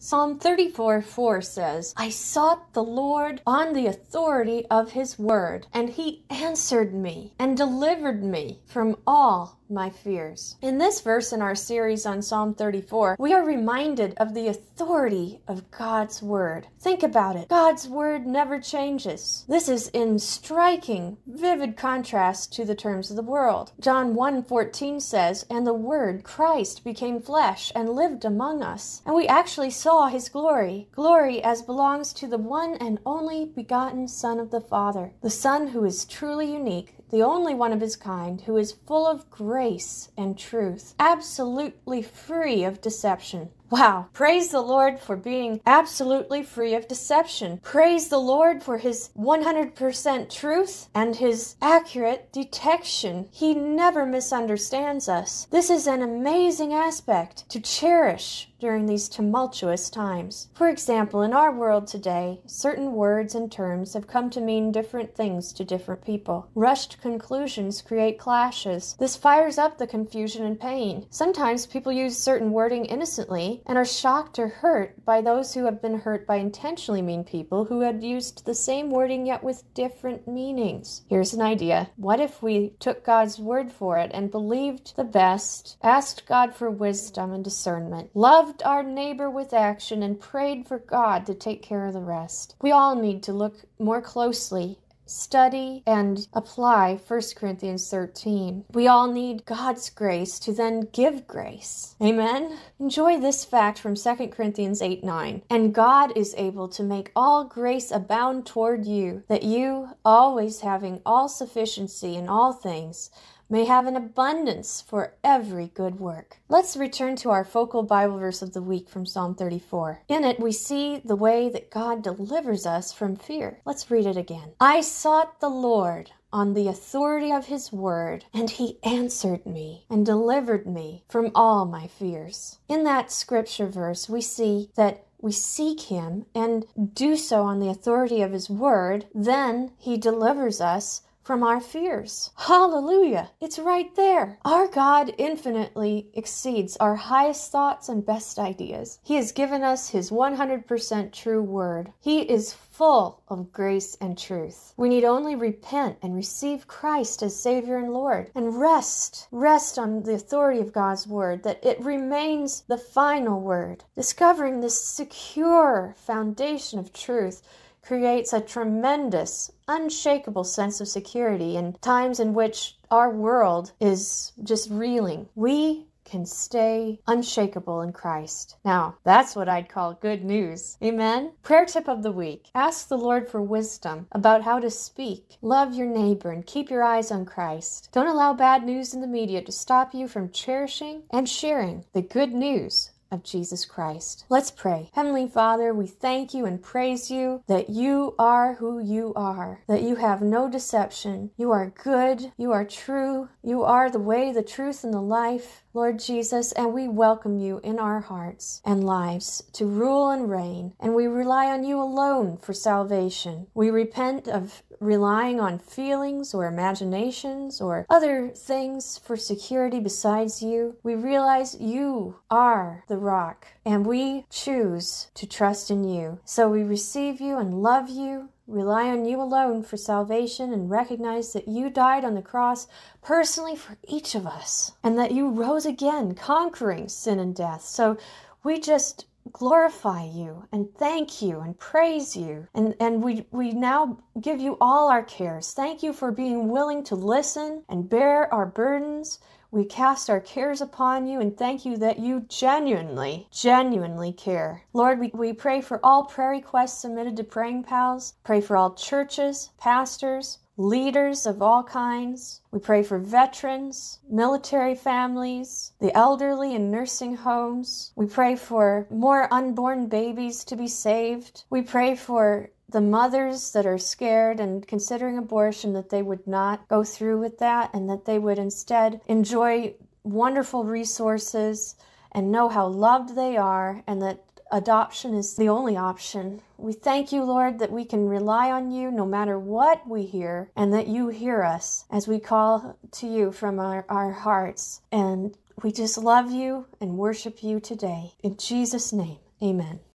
Psalm 34 4 says, I sought the Lord on the authority of his word, and he answered me and delivered me from all my fears. In this verse in our series on Psalm 34, we are reminded of the authority of God's word. Think about it God's word never changes. This is in striking, vivid contrast to the terms of the world. John 1 14 says, And the word Christ became flesh and lived among us. And we actually saw saw his glory, glory as belongs to the one and only begotten Son of the Father, the Son who is truly unique, the only one of his kind, who is full of grace and truth, absolutely free of deception. Wow. Praise the Lord for being absolutely free of deception. Praise the Lord for his 100% truth and his accurate detection. He never misunderstands us. This is an amazing aspect to cherish during these tumultuous times. For example, in our world today, certain words and terms have come to mean different things to different people. Rushed conclusions create clashes. This fires up the confusion and pain. Sometimes people use certain wording innocently and are shocked or hurt by those who have been hurt by intentionally mean people who had used the same wording yet with different meanings. Here's an idea. What if we took God's word for it and believed the best, asked God for wisdom and discernment, loved our neighbor with action, and prayed for God to take care of the rest? We all need to look more closely study and apply 1 Corinthians 13. We all need God's grace to then give grace. Amen? Enjoy this fact from 2 Corinthians 8 9. And God is able to make all grace abound toward you, that you, always having all sufficiency in all things, may have an abundance for every good work. Let's return to our focal Bible verse of the week from Psalm 34. In it, we see the way that God delivers us from fear. Let's read it again. I sought the Lord on the authority of his word, and he answered me and delivered me from all my fears. In that scripture verse, we see that we seek him and do so on the authority of his word, then he delivers us from our fears. Hallelujah! It's right there. Our God infinitely exceeds our highest thoughts and best ideas. He has given us His 100% true word. He is full of grace and truth. We need only repent and receive Christ as Savior and Lord and rest, rest on the authority of God's Word, that it remains the final word. Discovering this secure foundation of truth creates a tremendous, unshakable sense of security in times in which our world is just reeling. We can stay unshakable in Christ. Now, that's what I'd call good news. Amen? Prayer tip of the week Ask the Lord for wisdom about how to speak, love your neighbor, and keep your eyes on Christ. Don't allow bad news in the media to stop you from cherishing and sharing the good news of Jesus Christ. Let's pray. Heavenly Father, we thank you and praise you that you are who you are, that you have no deception. You are good, you are true, you are the way, the truth, and the life. Lord Jesus, and we welcome you in our hearts and lives to rule and reign, and we rely on you alone for salvation. We repent of relying on feelings or imaginations or other things for security besides you. We realize you are the rock, and we choose to trust in you. So we receive you and love you Rely on you alone for salvation and recognize that you died on the cross personally for each of us and that you rose again, conquering sin and death. So we just glorify you and thank you and praise you. And, and we, we now give you all our cares. Thank you for being willing to listen and bear our burdens we cast our cares upon you and thank you that you genuinely, genuinely care. Lord, we, we pray for all prayer requests submitted to Praying Pals. Pray for all churches, pastors, leaders of all kinds. We pray for veterans, military families, the elderly in nursing homes. We pray for more unborn babies to be saved. We pray for the mothers that are scared and considering abortion that they would not go through with that and that they would instead enjoy wonderful resources and know how loved they are and that adoption is the only option. We thank you, Lord, that we can rely on you no matter what we hear and that you hear us as we call to you from our, our hearts. And we just love you and worship you today. In Jesus' name, amen.